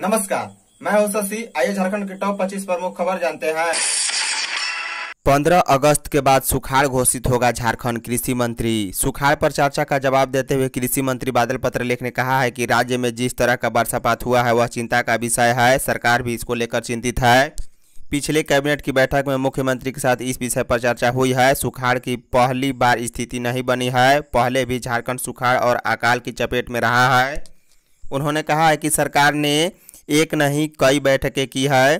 नमस्कार मैं हूं शशि आइए झारखंड के टॉप 25 प्रमुख खबर जानते हैं 15 अगस्त के बाद सुखाड़ घोषित होगा झारखंड कृषि मंत्री सुखाड़ पर चर्चा का जवाब देते हुए कृषि मंत्री बादल पत्रलेख ने कहा है कि राज्य में जिस तरह का वर्षापात हुआ है वह चिंता का विषय है सरकार भी इसको लेकर चिंतित है पिछले कैबिनेट की बैठक में मुख्यमंत्री के साथ इस विषय पर चर्चा हुई है सुखाड़ की पहली बार स्थिति नहीं बनी है पहले भी झारखंड सुखाड़ और अकाल की चपेट में रहा है उन्होंने कहा है कि सरकार ने एक नहीं कई बैठकें की है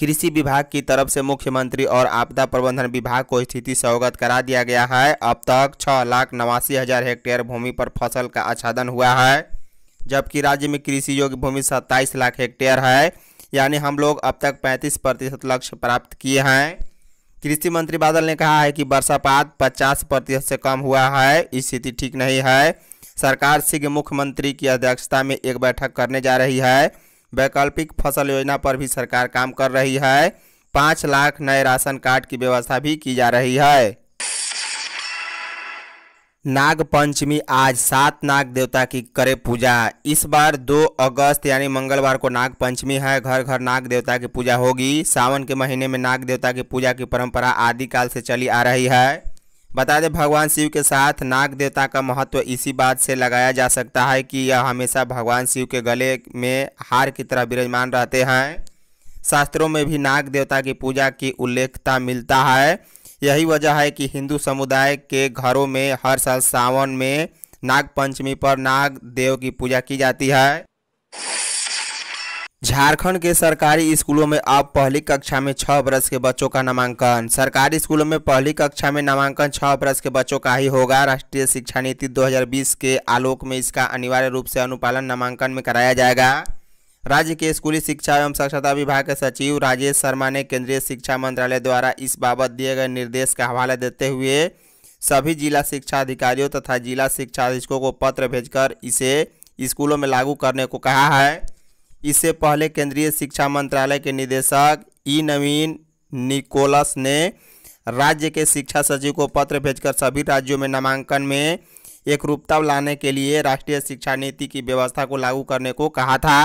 कृषि विभाग की तरफ से मुख्यमंत्री और आपदा प्रबंधन विभाग को स्थिति से अवगत करा दिया गया है अब तक छः लाख नवासी हज़ार हेक्टेयर भूमि पर फसल का आच्छादन हुआ है जबकि राज्य में कृषि योग्य भूमि सत्ताईस लाख हेक्टेयर है यानी हम लोग अब तक पैंतीस प्रतिशत लक्ष्य प्राप्त किए हैं कृषि मंत्री बादल ने कहा है कि वर्षापात पचास प्रतिशत से कम हुआ है स्थिति ठीक नहीं है सरकार शीघ्र मुख्यमंत्री की अध्यक्षता में एक बैठक करने जा रही है वैकल्पिक फसल योजना पर भी सरकार काम कर रही है पाँच लाख नए राशन कार्ड की व्यवस्था भी की जा रही है नागपंचमी आज सात नाग देवता की करे पूजा इस बार दो अगस्त यानी मंगलवार को नागपंचमी है घर घर नाग देवता की पूजा होगी सावन के महीने में नाग देवता की पूजा की परंपरा आदिकाल से चली आ रही है बता दें भगवान शिव के साथ नाग देवता का महत्व इसी बात से लगाया जा सकता है कि यह हमेशा भगवान शिव के गले में हार की तरह विराजमान रहते हैं शास्त्रों में भी नाग देवता की पूजा की उल्लेखता मिलता है यही वजह है कि हिंदू समुदाय के घरों में हर साल सावन में नाग पंचमी पर नाग देव की पूजा की जाती है झारखंड के सरकारी स्कूलों में अब पहली कक्षा में छः बरस के बच्चों का नामांकन सरकारी स्कूलों में पहली कक्षा में नामांकन छः बरस के बच्चों का ही होगा राष्ट्रीय शिक्षा नीति 2020 के आलोक में इसका अनिवार्य रूप से अनुपालन नामांकन में कराया जाएगा राज्य के स्कूली शिक्षा एवं साक्षरता विभाग के सचिव राजेश शर्मा ने केंद्रीय शिक्षा मंत्रालय द्वारा इस बाबत दिए गए निर्देश का हवाला देते हुए सभी जिला शिक्षा अधिकारियों तथा जिला शिक्षा अधीक्षकों को पत्र भेजकर इसे स्कूलों में लागू करने को कहा है इससे पहले केंद्रीय शिक्षा मंत्रालय के निदेशक ई नवीन निकोलस ने राज्य के शिक्षा सचिव को पत्र भेजकर सभी राज्यों में नामांकन में एक रूपता लाने के लिए राष्ट्रीय शिक्षा नीति की व्यवस्था को लागू करने को कहा था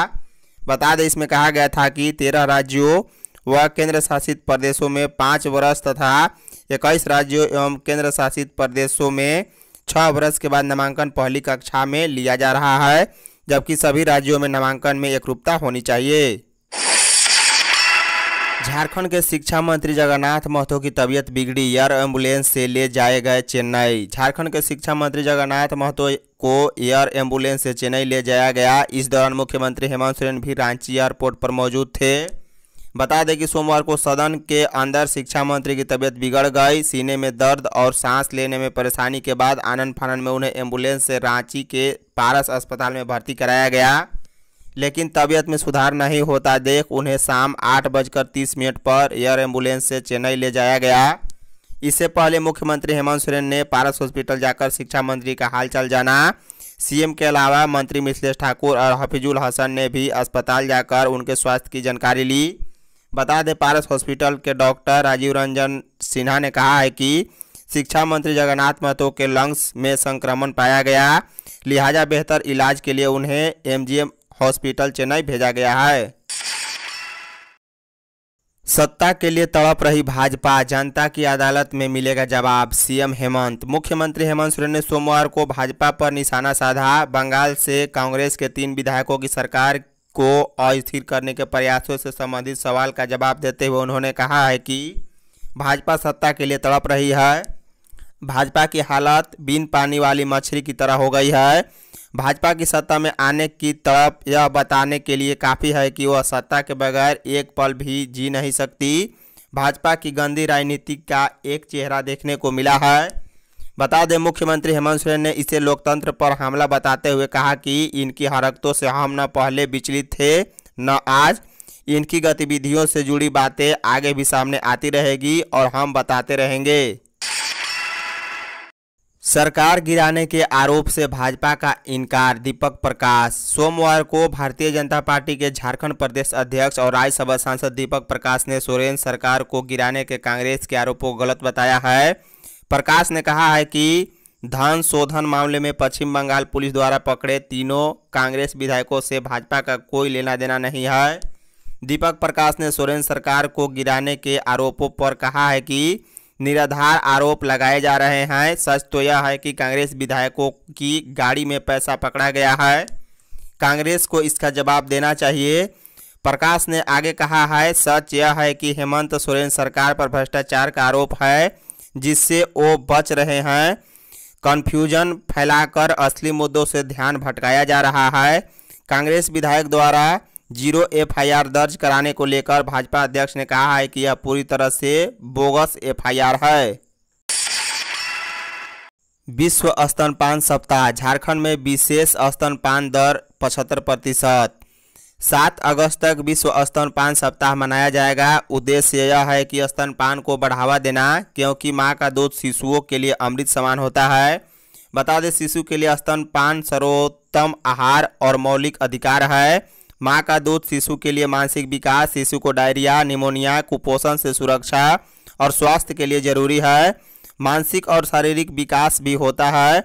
बता दें इसमें कहा गया था कि तेरह राज्यों व केंद्र शासित प्रदेशों में पाँच वर्ष तथा इक्कीस राज्यों एवं केंद्र शासित प्रदेशों में छः वर्ष के बाद नामांकन पहली कक्षा में लिया जा रहा है जबकि सभी राज्यों में नामांकन में एकरूपता होनी चाहिए झारखंड के शिक्षा मंत्री जगन्नाथ महतो की तबीयत बिगड़ी एयर एम्बुलेंस से ले जाए गए चेन्नई झारखंड के शिक्षा मंत्री जगन्नाथ महतो को एयर एम्बुलेंस से चेन्नई ले जाया गया इस दौरान मुख्यमंत्री हेमंत सोरेन भी रांची एयरपोर्ट पर मौजूद थे बता दें कि सोमवार को सदन के अंदर शिक्षा मंत्री की तबीयत बिगड़ गई सीने में दर्द और सांस लेने में परेशानी के बाद आनंद फानंद में उन्हें एम्बुलेंस से रांची के पारस अस्पताल में भर्ती कराया गया लेकिन तबीयत में सुधार नहीं होता देख उन्हें शाम आठ बजकर तीस मिनट पर एयर एम्बुलेंस से चेन्नई ले जाया गया इससे पहले मुख्यमंत्री हेमंत सोरेन ने पारस हॉस्पिटल जाकर शिक्षा मंत्री का हालचाल जाना सीएम के अलावा मंत्री मिथिलेश ठाकुर और हफीजुल हसन ने भी अस्पताल जाकर उनके स्वास्थ्य की जानकारी ली बता दें पारस हॉस्पिटल के डॉक्टर राजीव रंजन सिन्हा ने कहा है कि शिक्षा मंत्री जगन्नाथ महतो के लंग्स में संक्रमण पाया गया लिहाजा बेहतर इलाज के लिए उन्हें एमजीएम हॉस्पिटल चेन्नई भेजा गया है सत्ता के लिए तड़प रही भाजपा जनता की अदालत में मिलेगा जवाब सीएम हेमंत मुख्यमंत्री हेमंत सोरेन ने सोमवार को भाजपा पर निशाना साधा बंगाल से कांग्रेस के तीन विधायकों की सरकार को अस्थिर करने के प्रयासों से संबंधित सवाल का जवाब देते हुए उन्होंने कहा है कि भाजपा सत्ता के लिए तड़प रही है भाजपा की हालत बिन पानी वाली मछली की तरह हो गई है भाजपा की सत्ता में आने की तड़प यह बताने के लिए काफ़ी है कि वह सत्ता के बगैर एक पल भी जी नहीं सकती भाजपा की गंदी राजनीति का एक चेहरा देखने को मिला है बता दें मुख्यमंत्री हेमंत सोरेन ने इसे लोकतंत्र पर हमला बताते हुए कहा कि इनकी हरकतों से हम न पहले विचलित थे न आज इनकी गतिविधियों से जुड़ी बातें आगे भी सामने आती रहेगी और हम बताते रहेंगे सरकार गिराने के आरोप से भाजपा का इनकार दीपक प्रकाश सोमवार को भारतीय जनता पार्टी के झारखंड प्रदेश अध्यक्ष और राज्यसभा सांसद दीपक प्रकाश ने सोरेन सरकार को गिराने के कांग्रेस के आरोपों को गलत बताया है प्रकाश ने कहा है कि धन शोधन मामले में पश्चिम बंगाल पुलिस द्वारा पकड़े तीनों कांग्रेस विधायकों से भाजपा का कोई लेना देना नहीं है दीपक प्रकाश ने सोरेन सरकार को गिराने के आरोपों पर कहा है कि निराधार आरोप लगाए जा रहे हैं सच तो यह है कि कांग्रेस विधायकों की गाड़ी में पैसा पकड़ा गया है कांग्रेस को इसका जवाब देना चाहिए प्रकाश ने आगे कहा है सच यह है कि हेमंत सोरेन सरकार पर भ्रष्टाचार का आरोप है जिससे वो बच रहे हैं कन्फ्यूजन फैलाकर असली मुद्दों से ध्यान भटकाया जा रहा है कांग्रेस विधायक द्वारा जीरो एफआईआर दर्ज कराने को लेकर भाजपा अध्यक्ष ने कहा है कि यह पूरी तरह से बोगस एफआईआर है विश्व स्तनपान सप्ताह झारखंड में विशेष स्तनपान दर पचहत्तर प्रतिशत सात अगस्त तक विश्व स्तनपान सप्ताह मनाया जाएगा उद्देश्य यह है कि स्तनपान को बढ़ावा देना क्योंकि माँ का दूध शिशुओं के लिए अमृत समान होता है बता दें शिशु के लिए स्तनपान सर्वोत्तम आहार और मौलिक अधिकार है माँ का दूध शिशु के लिए मानसिक विकास शिशु को डायरिया निमोनिया कुपोषण से सुरक्षा और स्वास्थ्य के लिए जरूरी है मानसिक और शारीरिक विकास भी होता है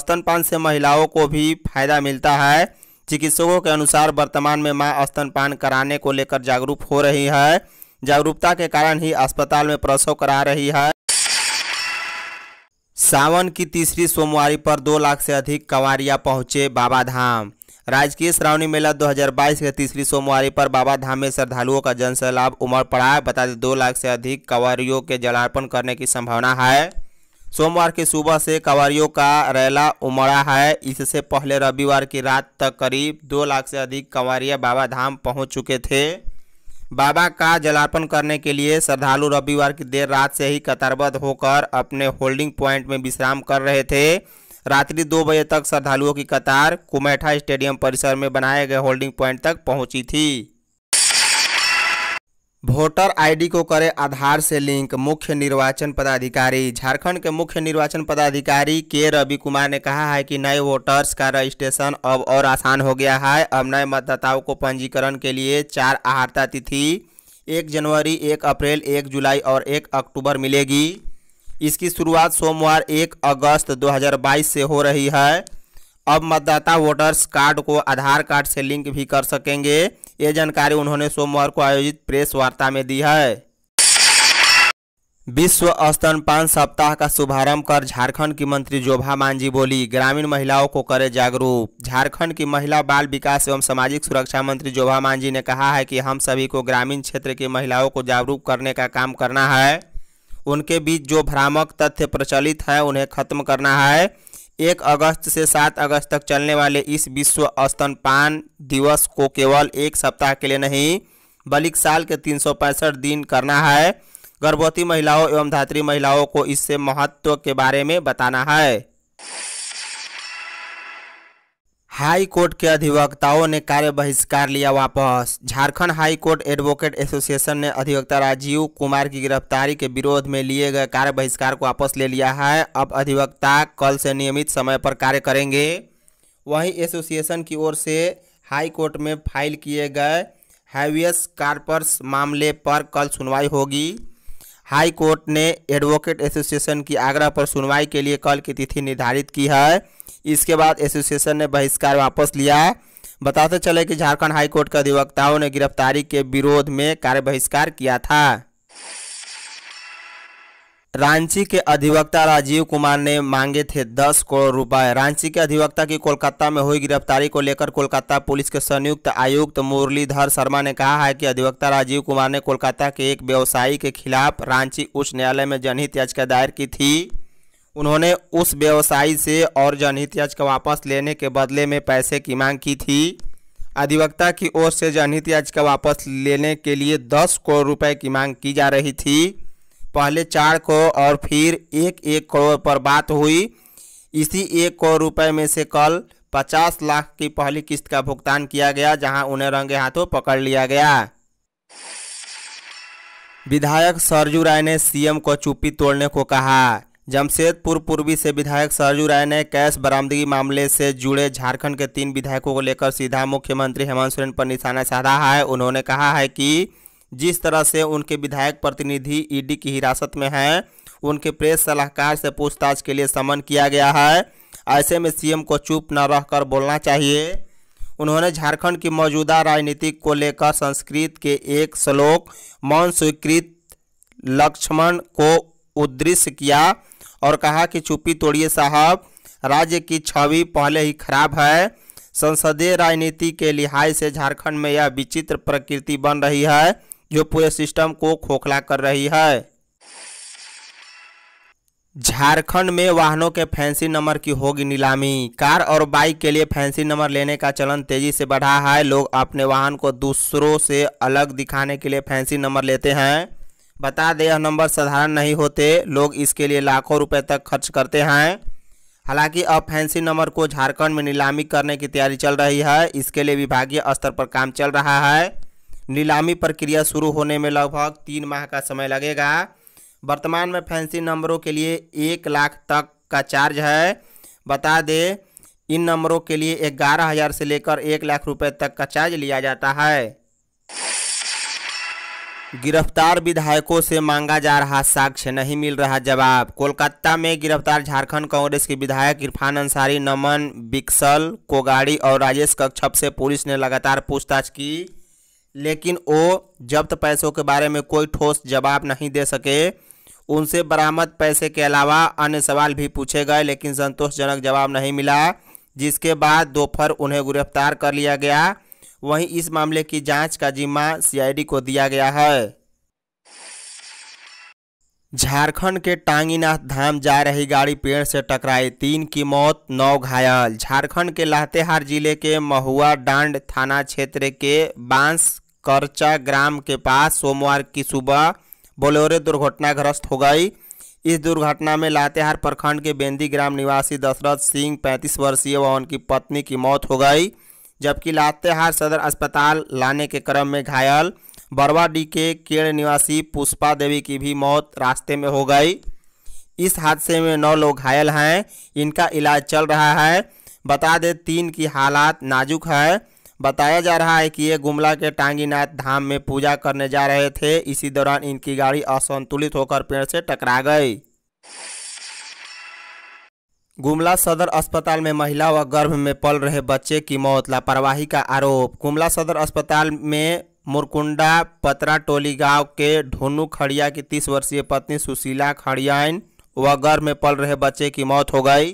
स्तनपान से महिलाओं को भी फायदा मिलता है चिकित्सकों के अनुसार वर्तमान में मां स्तनपान कराने को लेकर जागरूक हो रही है जागरूकता के कारण ही अस्पताल में प्रसव करा रही है सावन की तीसरी सोमवारी पर दो लाख से अधिक कंवरिया पहुंचे बाबा धाम राजकीय श्रावणी मेला 2022 के तीसरी सोमवारी पर बाबा धाम में श्रद्धालुओं का जनसैलाब उमड़ पड़ा है बता दें दो लाख से अधिक कंवरियों के जलार्पण करने की संभावना है सोमवार की सुबह से कवारियों का रैला उमड़ा है इससे पहले रविवार की रात तक करीब दो लाख से अधिक कंवरिया बाबा धाम पहुंच चुके थे बाबा का जलार्पण करने के लिए श्रद्धालु रविवार की देर रात से ही कतारबद्ध होकर अपने होल्डिंग पॉइंट में विश्राम कर रहे थे रात्रि दो बजे तक श्रद्धालुओं की कतार कुमैठा स्टेडियम परिसर में बनाए गए होल्डिंग पॉइंट तक पहुंची थी वोटर आईडी को करें आधार से लिंक मुख्य निर्वाचन पदाधिकारी झारखंड के मुख्य निर्वाचन पदाधिकारी के रवि कुमार ने कहा है कि नए वोटर्स का रजिस्ट्रेशन अब और आसान हो गया है अब नए मतदाताओं को पंजीकरण के लिए चार आहारता तिथि एक जनवरी एक अप्रैल एक जुलाई और एक अक्टूबर मिलेगी इसकी शुरुआत सोमवार एक अगस्त दो से हो रही है अब मतदाता वोटर्स कार्ड को आधार कार्ड से लिंक भी कर सकेंगे ये जानकारी उन्होंने सोमवार को आयोजित प्रेस वार्ता में दी है विश्व स्तनपान सप्ताह का शुभारंभ कर झारखंड की मंत्री जोभा मांझी बोली ग्रामीण महिलाओं को करे जागरूक झारखंड की महिला बाल विकास एवं सामाजिक सुरक्षा मंत्री जोभा मांझी ने कहा है कि हम सभी को ग्रामीण क्षेत्र की महिलाओं को जागरूक करने का काम करना है उनके बीच जो भ्रामक तथ्य प्रचलित है उन्हें खत्म करना है एक अगस्त से सात अगस्त तक चलने वाले इस विश्व स्तनपान दिवस को केवल एक सप्ताह के लिए नहीं बल्कि साल के तीन दिन करना है गर्भवती महिलाओं एवं धात्री महिलाओं को इससे महत्व के बारे में बताना है हाई कोर्ट के अधिवक्ताओं ने कार्य बहिष्कार लिया वापस Jharkhand high court advocate association ने अधिवक्ता राजीव कुमार की गिरफ्तारी के विरोध में लिए गए कार्य बहिष्कार को वापस ले लिया है अब अधिवक्ता कल से नियमित समय पर कार्य करेंगे वहीं एसोसिएशन की ओर से हाई कोर्ट में फाइल किए गए हैवियस कार्पर्स मामले पर कल सुनवाई होगी हाई कोर्ट ने एडवोकेट एसोसिएशन की आग्रह पर सुनवाई के लिए कल की तिथि निर्धारित की है इसके बाद एसोसिएशन ने बहिष्कार वापस लिया है बताते चले कि झारखंड हाईकोर्ट के अधिवक्ताओं ने गिरफ्तारी के विरोध में कार्य बहिष्कार किया था रांची के अधिवक्ता राजीव कुमार ने मांगे थे दस करोड़ रुपए रांची के अधिवक्ता की कोलकाता में हुई गिरफ्तारी को लेकर कोलकाता पुलिस के संयुक्त आयुक्त मुरलीधर शर्मा ने कहा है कि अधिवक्ता राजीव कुमार ने कोलकाता के एक व्यवसायी के खिलाफ रांची उच्च न्यायालय में जनहित याचिका दायर की थी उन्होंने उस व्यवसायी से और जनहित याचिका वापस लेने के बदले में पैसे की मांग की थी अधिवक्ता की ओर से जनहित याचिका वापस लेने के लिए दस करोड़ रुपए की मांग की जा रही थी पहले चार करोड़ और फिर एक एक करोड़ पर बात हुई इसी एक करोड़ रुपए में से कल पचास लाख की पहली किस्त का भुगतान किया गया जहां उन्हें रंगे हाथों पकड़ लिया गया विधायक सरजू राय ने सीएम को चुप्पी तोड़ने को कहा जमशेदपुर पूर्वी से विधायक सरजू राय ने कैश बरामदगी मामले से जुड़े झारखंड के तीन विधायकों को लेकर सीधा मुख्यमंत्री हेमंत सोरेन पर निशाना साधा है उन्होंने कहा है कि जिस तरह से उनके विधायक प्रतिनिधि ईडी की हिरासत में हैं उनके प्रेस सलाहकार से पूछताछ के लिए समन किया गया है ऐसे में सीएम को चुप न रहकर बोलना चाहिए उन्होंने झारखंड की मौजूदा राजनीति को लेकर संस्कृत के एक श्लोक मौन स्वीकृत लक्ष्मण को उद्दृश्य किया और कहा कि चुप्पी तोड़िए साहब राज्य की छवि पहले ही खराब है संसदीय राजनीति के लिहाज से झारखंड में यह विचित्र प्रकृति बन रही है जो पूरे सिस्टम को खोखला कर रही है झारखंड में वाहनों के फैंसी नंबर की होगी नीलामी कार और बाइक के लिए फैंसी नंबर लेने का चलन तेजी से बढ़ा है लोग अपने वाहन को दूसरों से अलग दिखाने के लिए फैंसी नंबर लेते हैं बता दें यह नंबर साधारण नहीं होते लोग इसके लिए लाखों रुपए तक खर्च करते हैं हालांकि अब फैंसी नंबर को झारखंड में नीलामी करने की तैयारी चल रही है इसके लिए विभागीय स्तर पर काम चल रहा है नीलामी प्रक्रिया शुरू होने में लगभग तीन माह का समय लगेगा वर्तमान में फैंसी नंबरों के लिए एक लाख तक का चार्ज है बता दें इन नंबरों के लिए ग्यारह हज़ार से लेकर एक लाख रुपए तक का चार्ज लिया जाता है गिरफ्तार विधायकों से मांगा जा रहा साक्ष्य नहीं मिल रहा जवाब कोलकाता में गिरफ्तार झारखंड कांग्रेस के विधायक इरफान अंसारी नमन बिक्सल कोगाड़ी और राजेश कक्षप से पुलिस ने लगातार पूछताछ की लेकिन वो जब्त पैसों के बारे में कोई ठोस जवाब नहीं दे सके उनसे बरामद पैसे के अलावा अन्य सवाल भी पूछे गए लेकिन संतोषजनक जवाब नहीं मिला जिसके बाद दोपहर उन्हें गिरफ्तार कर लिया गया वहीं इस मामले की जांच का जिम्मा सीआईडी को दिया गया है झारखंड के टांगीनाथ धाम जा रही गाड़ी पेड़ से टकराई तीन की मौत नौ घायल झारखंड के लातेहार जिले के महुआ डांड थाना क्षेत्र के बांस करचा ग्राम के पास सोमवार की सुबह बोलेरो दुर्घटनाग्रस्त हो गई इस दुर्घटना में लातेहार प्रखंड के बेंदी ग्राम निवासी दशरथ सिंह पैंतीस वर्षीय व उनकी पत्नी की मौत हो गई जबकि लातेहार सदर अस्पताल लाने के क्रम में घायल बरवाडी के केड़ निवासी पुष्पा देवी की भी मौत रास्ते में हो गई इस हादसे में नौ लोग घायल हैं इनका इलाज चल रहा है बता दें तीन की हालात नाजुक है बताया जा रहा है कि ये गुमला के टांगीनाथ धाम में पूजा करने जा रहे थे इसी दौरान इनकी गाड़ी असंतुलित होकर पेड़ से टकरा गई गुमला सदर अस्पताल में महिला व गर्भ में पल रहे बच्चे की मौत लापरवाही का आरोप गुमला सदर अस्पताल में मुरकुंडा पतरा टोली गांव के ढोनू खड़िया की तीस वर्षीय पत्नी सुशीला खड़ियाइन व गर्भ में पल रहे बच्चे की मौत हो गई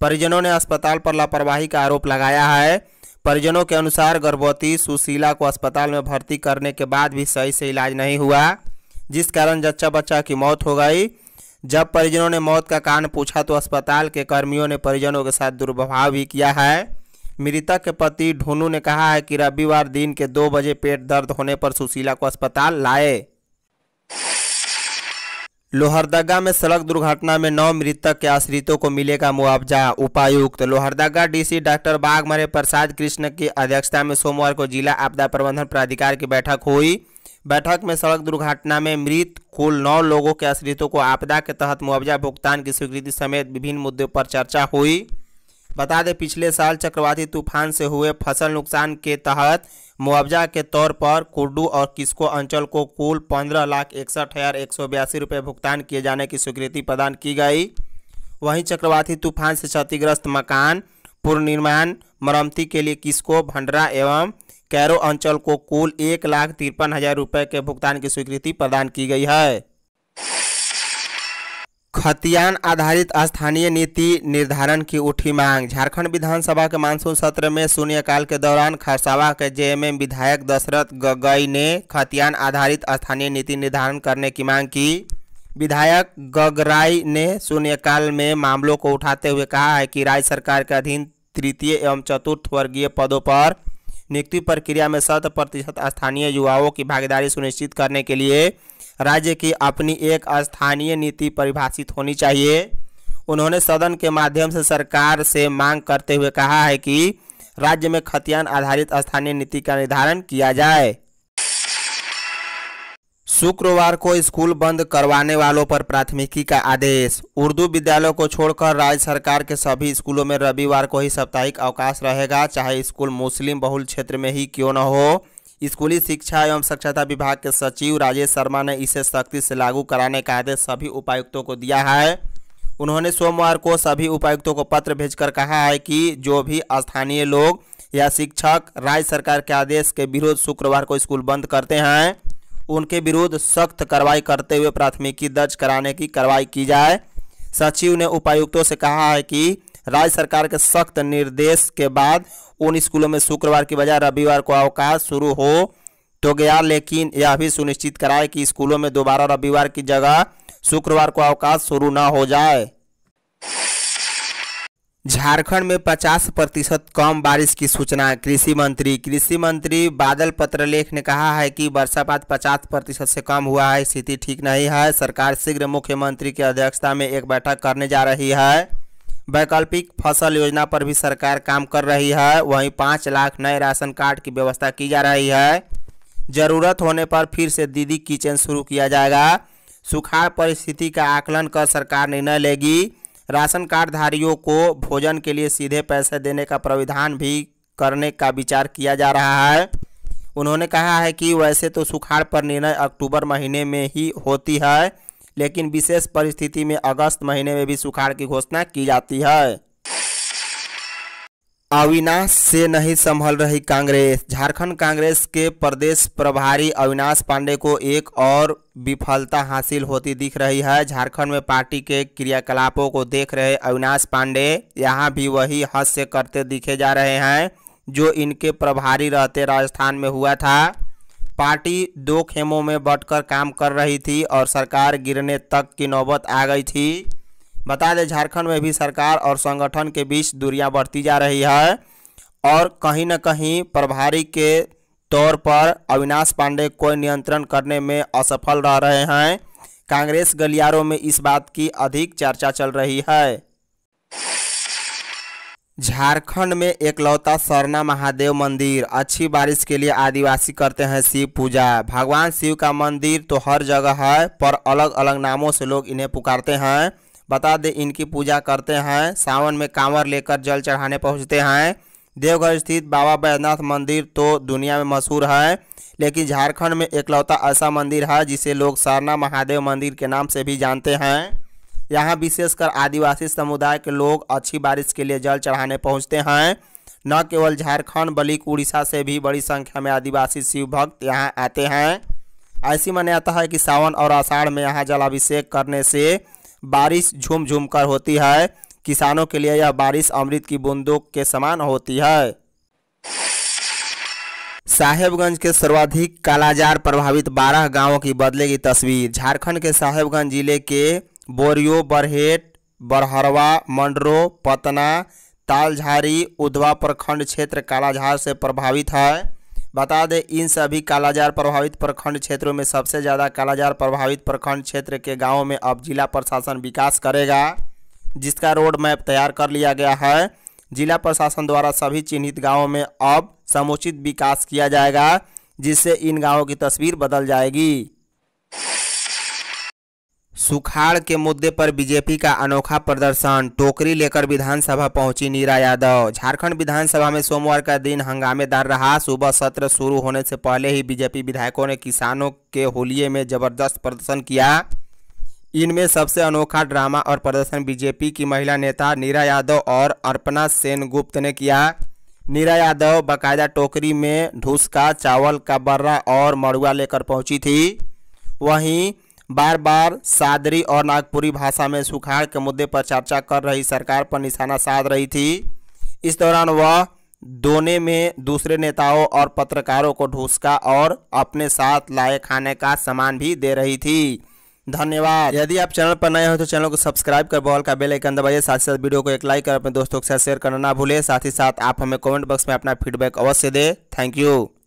परिजनों ने अस्पताल पर लापरवाही का आरोप लगाया है परिजनों के अनुसार गर्भवती सुशीला को अस्पताल में भर्ती करने के बाद भी सही से इलाज नहीं हुआ जिस कारण जच्चा बच्चा की मौत हो गई जब परिजनों ने मौत का कारण पूछा तो अस्पताल के कर्मियों ने परिजनों के साथ दुर्व्यवहार भी किया है मृतक के पति ढोनू ने कहा है कि रविवार दिन के दो बजे पेट दर्द होने पर सुशीला को अस्पताल लाए लोहरदगा में सड़क दुर्घटना में नौ मृतक के आश्रितों को मिलेगा मुआवजा उपायुक्त लोहरदगा डीसी डॉक्टर बाघमरे प्रसाद कृष्ण की अध्यक्षता में सोमवार को जिला आपदा प्रबंधन प्राधिकार की बैठक हुई बैठक में सड़क दुर्घटना में मृत कुल नौ लोगों के आश्रितों को आपदा के तहत मुआवजा भुगतान की स्वीकृति समेत विभिन्न मुद्दों पर चर्चा हुई बता दें पिछले साल चक्रवाती तूफान से हुए फसल नुकसान के तहत मुआवजा के तौर पर कुड्डू और किस्को अंचल को कुल पंद्रह लाख इकसठ हज़ार एक सौ बयासी रुपये भुगतान किए जाने की स्वीकृति प्रदान की गई वहीं चक्रवाती तूफान से क्षतिग्रस्त मकान पुनर्निर्माण मरम्मती के लिए किस्को भंडरा एवं कैरो अंचल को कुल एक लाख तिरपन हजार रुपए के भुगतान की स्वीकृति प्रदान की गई है खतियान आधारित स्थानीय नीति निर्धारण की उठी मांग झारखंड विधानसभा के मानसून सत्र में शून्यकाल के दौरान खरसावा के जेएमएम विधायक दशरथ गगई ने खतियान आधारित स्थानीय नीति निर्धारण करने की मांग की विधायक गगराई ने शून्यकाल में मामलों को उठाते हुए कहा है कि राज्य सरकार के अधीन तृतीय एवं चतुर्थ वर्गीय पदों पर नियुक्ति प्रक्रिया में शत प्रतिशत स्थानीय युवाओं की भागीदारी सुनिश्चित करने के लिए राज्य की अपनी एक स्थानीय नीति परिभाषित होनी चाहिए उन्होंने सदन के माध्यम से सरकार से मांग करते हुए कहा है कि राज्य में खतियान आधारित स्थानीय नीति का निर्धारण किया जाए शुक्रवार को स्कूल बंद करवाने वालों पर प्राथमिकी का आदेश उर्दू विद्यालयों को छोड़कर राज्य सरकार के सभी स्कूलों में रविवार को ही साप्ताहिक अवकाश रहेगा चाहे स्कूल मुस्लिम बहुल क्षेत्र में ही क्यों न हो स्कूली शिक्षा एवं साक्षरता विभाग के सचिव राजेश शर्मा ने इसे सख्ती से लागू कराने का आदेश सभी उपायुक्तों को दिया है उन्होंने सोमवार को सभी उपायुक्तों को पत्र भेजकर कहा है कि जो भी स्थानीय लोग या शिक्षक राज्य सरकार के आदेश के विरोध शुक्रवार को स्कूल बंद करते हैं उनके विरुद्ध सख्त कार्रवाई करते हुए प्राथमिकी दर्ज कराने की कार्रवाई की जाए सचिव ने उपायुक्तों से कहा है कि राज्य सरकार के सख्त निर्देश के बाद उन स्कूलों में शुक्रवार की बजाय रविवार को अवकाश शुरू हो तो गया लेकिन यह भी सुनिश्चित कराए कि स्कूलों में दोबारा रविवार की जगह शुक्रवार को अवकाश शुरू न हो जाए झारखंड में 50 प्रतिशत कम बारिश की सूचना कृषि मंत्री कृषि मंत्री बादल पत्रलेख ने कहा है कि वर्षापात 50 प्रतिशत से कम हुआ है स्थिति ठीक नहीं है सरकार शीघ्र मुख्यमंत्री की अध्यक्षता में एक बैठक करने जा रही है वैकल्पिक फसल योजना पर भी सरकार काम कर रही है वहीं पाँच लाख नए राशन कार्ड की व्यवस्था की जा रही है जरूरत होने पर फिर से दीदी किचन शुरू किया जाएगा सुखाड़ परिस्थिति का आकलन कर सरकार निर्णय लेगी राशन कार्डधारियों को भोजन के लिए सीधे पैसे देने का प्राविधान भी करने का विचार किया जा रहा है उन्होंने कहा है कि वैसे तो सुखाड़ पर निर्णय अक्टूबर महीने में ही होती है लेकिन विशेष परिस्थिति में अगस्त महीने में भी सुखाड़ की घोषणा की जाती है अविनाश से नहीं संभल रही कांग्रेस झारखंड कांग्रेस के प्रदेश प्रभारी अविनाश पांडे को एक और विफलता हासिल होती दिख रही है झारखंड में पार्टी के क्रियाकलापों को देख रहे अविनाश पांडे यहां भी वही हास्य करते दिखे जा रहे हैं जो इनके प्रभारी रहते राजस्थान में हुआ था पार्टी दो खेमों में बंटकर काम कर रही थी और सरकार गिरने तक की नौबत आ गई थी बता दें झारखंड में भी सरकार और संगठन के बीच दूरियां बढ़ती जा रही है और कहीं ना कहीं प्रभारी के तौर पर अविनाश पांडे कोई नियंत्रण करने में असफल रह रहे हैं कांग्रेस गलियारों में इस बात की अधिक चर्चा चल रही है झारखंड में एकलौता सरना महादेव मंदिर अच्छी बारिश के लिए आदिवासी करते हैं शिव पूजा भगवान शिव का मंदिर तो हर जगह है पर अलग अलग नामों से लोग इन्हें पुकारते हैं बता दें इनकी पूजा करते हैं सावन में कांवर लेकर जल चढ़ाने पहुँचते हैं देवघर स्थित बाबा बैद्यनाथ मंदिर तो दुनिया में मशहूर है लेकिन झारखंड में एकलौता ऐसा मंदिर है जिसे लोग सारना महादेव मंदिर के नाम से भी जानते हैं यहाँ विशेषकर आदिवासी समुदाय के लोग अच्छी बारिश के लिए जल चढ़ाने पहुँचते हैं न केवल झारखंड बल्कि उड़ीसा से भी बड़ी संख्या में आदिवासी शिव भक्त यहाँ आते हैं ऐसी मान्यता है कि सावन और आषाढ़ में यहाँ जलाभिषेक करने से बारिश झूम झूम कर होती है किसानों के लिए यह बारिश अमृत की बूंदों के समान होती है साहेबगंज के सर्वाधिक कालाजार प्रभावित 12 गांवों की बदलेगी तस्वीर झारखंड के साहेबगंज जिले के बोरियो बरहेट बरहरवा मंडरो पतना तालझारी उधवा प्रखंड क्षेत्र कालाझार से प्रभावित है बता दें इन सभी कालाजार प्रभावित प्रखंड क्षेत्रों में सबसे ज़्यादा कालाजार प्रभावित प्रखंड क्षेत्र के गाँव में अब जिला प्रशासन विकास करेगा जिसका रोड मैप तैयार कर लिया गया है जिला प्रशासन द्वारा सभी चिन्हित गाँव में अब समुचित विकास किया जाएगा जिससे इन गाँवों की तस्वीर बदल जाएगी सुखाड़ के मुद्दे पर बीजेपी का अनोखा प्रदर्शन टोकरी लेकर विधानसभा पहुंची नीरा यादव झारखंड विधानसभा में सोमवार का दिन हंगामेदार रहा सुबह सत्र शुरू होने से पहले ही बीजेपी विधायकों ने किसानों के होलिये में जबरदस्त प्रदर्शन किया इनमें सबसे अनोखा ड्रामा और प्रदर्शन बीजेपी की महिला नेता नीरा यादव और अर्पणा सेनगुप्त ने किया नीरा यादव बाकायदा टोकरी में ढूस का चावल का बर्रा और मड़ुआ लेकर पहुंची थी वहीं बार बार सादरी और नागपुरी भाषा में सुखाड़ के मुद्दे पर चर्चा कर रही सरकार पर निशाना साध रही थी इस दौरान वह दोने में दूसरे नेताओं और पत्रकारों को ढूसका और अपने साथ लाए खाने का सामान भी दे रही थी धन्यवाद यदि आप चैनल पर नए हो तो चैनल को सब्सक्राइब कर बॉल का बेल आइकन दबाइए साथ ही साथ वीडियो को एक लाइक और अपने दोस्तों के साथ शेयर करना ना भूलें साथ ही साथ आप हमें कमेंट बॉक्स में अपना फीडबैक अवश्य दें थैंक यू